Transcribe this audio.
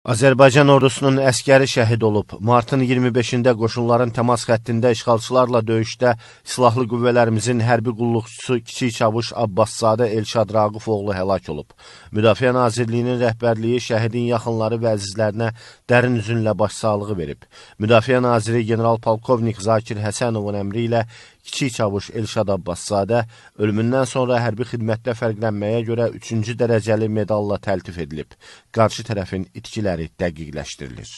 Azərbaycan ordusunun əskəri şəhid olub. Martın 25-də qoşunların təmas xəttində işğalçılarla döyüşdə silahlı qüvvələrimizin hərbi qulluqçusu Kiçik Çavuş Abbaszadə Elşad Raqif oğlu həlak olub. Müdafiə Nazirliyinin rəhbərliyi şəhidin yaxınları və əzizlərinə dərin üzünlə başsağlığı verib. Müdafiə Naziri General Polkovnik Zakir Həsənovun əmri ilə Kiçik Çavuş Elşad Abbaszadə ölümündən sonra hərbi xidmətdə fərqlənməyə görə 3-cü dərəcəli medalla təltif edilib. Qarşı tərəfin itkiləri nəticələri dəqiqləşdirilir.